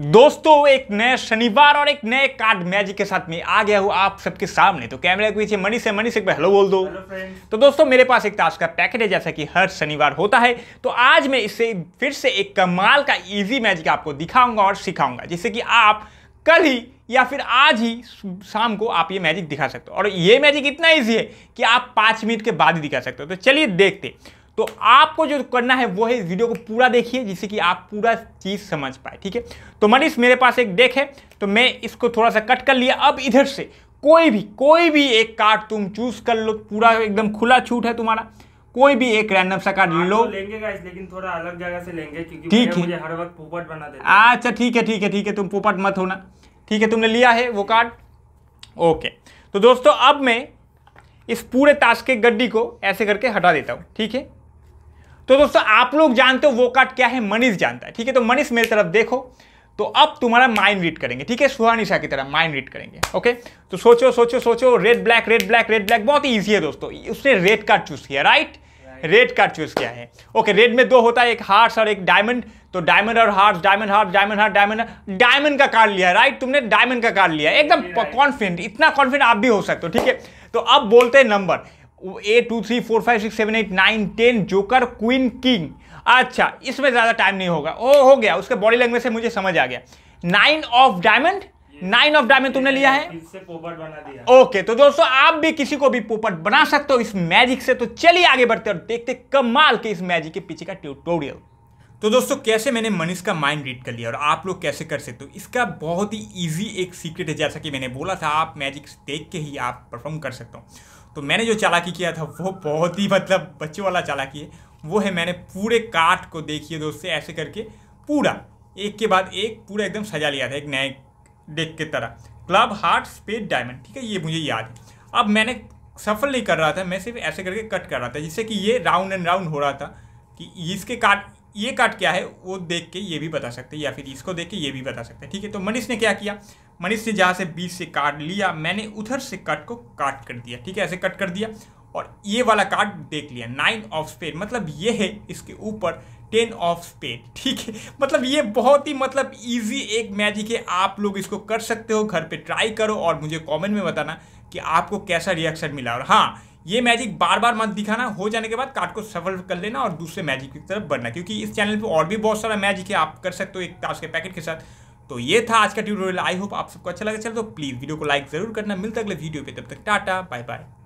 दोस्तों एक नए शनिवार और एक नए कार्ड मैजिक के साथ में आ गया हूँ आप सबके सामने तो कैमरे के पीछे मनी से मनी से हेलो बोल दो तो दोस्तों मेरे पास एक ताश का पैकेट है जैसा कि हर शनिवार होता है तो आज मैं इसे फिर से एक कमाल का इजी मैजिक आपको दिखाऊंगा और सिखाऊंगा जिससे कि आप कल ही या फिर आज ही शाम को आप ये मैजिक दिखा सकते हो और ये मैजिक इतना ईजी है कि आप पाँच मिनट के बाद ही दिखा सकते हो तो चलिए देखते तो आपको जो करना है वो है इस वीडियो को पूरा देखिए जिससे कि आप पूरा चीज़ समझ पाए ठीक है तो मनीष मेरे पास एक डेक है तो मैं इसको थोड़ा सा कट कर लिया अब इधर से कोई भी कोई भी एक कार्ड तुम चूज कर लो पूरा एकदम खुला छूट है तुम्हारा कोई भी एक रैंडम सा कार्ड लो लेंगे लेकिन थोड़ा अलग जगह से लेंगे ठीक है हर वक्त पोपट बना अच्छा ठीक है ठीक है ठीक है तुम पोपट मत होना ठीक है तुमने लिया है वो कार्ड ओके तो दोस्तों अब मैं इस पूरे ताश के गड्डी को ऐसे करके हटा देता हूँ ठीक है तो दोस्तों आप लोग जानते हो वो कार्ड क्या है मनीष जानता है ठीक है तो मनीष मेरी तरफ देखो तो अब तुम्हारा माइंड रीड करेंगे ठीक है सुहानिशा की तरह माइंड रीड करेंगे ओके तो सोचो सोचो सोचो red black red black red black बहुत ईजी है दोस्तों उसने रेड कार्ड चूज किया राइट रेड कार्ड चूज किया है ओके रेड में दो होता है एक हार्ट और एक डायमंड तो डायमंड और heart diamond heart diamond heart diamond diamond का कार्ड लिया राइट तुमने डायमंड का कार्ड लिया एकदम कॉन्फिडेंट इतना कॉन्फिडेंट आप भी हो सकते हो ठीक है तो अब बोलते हैं number A two three four five six seven eight nine ten joker queen king अच्छा इसमें ज़्यादा टाइम नहीं होगा ओ हो गया उसके बॉडी लैंग्वेज से मुझे समझ आ गया nine of diamond nine of diamond तुमने लिया है इससे पोपट बना दिया ओके तो दोस्तों आप भी किसी को भी पोपट बना सकते हो इस मैजिक से तो चलिए आगे बढ़ते और देखते कमाल के इस मैजिक के पीछे का ट्यूटोरियल तो दोस्तों कैसे मैंने मनीष का माइंड रीड कर लिया और आप लोग कैसे कर सकते हो इसका बहुत ही इजी एक सीक्रेट है जैसा कि मैंने बोला था आप मैजिक देख के ही आप परफॉर्म कर सकते हो तो मैंने जो चालाकी किया था वो बहुत ही मतलब बच्चों वाला चालाकी है वो है मैंने पूरे काट को देखिए दोस्तों ऐसे करके पूरा एक के बाद एक पूरा एकदम सजा लिया था एक नए डेक की तरह क्लब हार्ट स्पेड डायमंड ठीक है ये मुझे याद है अब मैंने सफल नहीं कर रहा था मैं सिर्फ ऐसे करके कट कर रहा था जिससे कि ये राउंड एंड राउंड हो रहा था कि इसके काट ये कार्ड क्या है वो देख के ये भी बता सकते हैं या फिर इसको देख के ये भी बता सकते हैं ठीक है तो मनीष ने क्या किया मनीष ने जहाँ से बीस से कार्ड लिया मैंने उधर से कार्ड को काट कर दिया ठीक है ऐसे कट कर दिया और ये वाला कार्ड देख लिया नाइन ऑफ स्पेड मतलब ये है इसके ऊपर टेन ऑफ स्पेड ठीक है मतलब ये बहुत ही मतलब इजी एक मैजिक है आप लोग इसको कर सकते हो घर पे ट्राई करो और मुझे कमेंट में बताना कि आपको कैसा रिएक्शन मिला और हाँ ये मैजिक बार बार मत दिखाना हो जाने के बाद कार्ड को सफल कर लेना और दूसरे मैजिक की तरफ बढ़ना क्योंकि इस चैनल पर और भी बहुत सारा मैजिक है आप कर सकते हो एक ताश के पैकेट के साथ तो ये था आज का ट्यूटोरियल आई होप आप सबको अच्छा लगा चलो तो प्लीज़ वीडियो को लाइक जरूर करना मिलता अगले वीडियो पे तब तक टाटा बाय बाय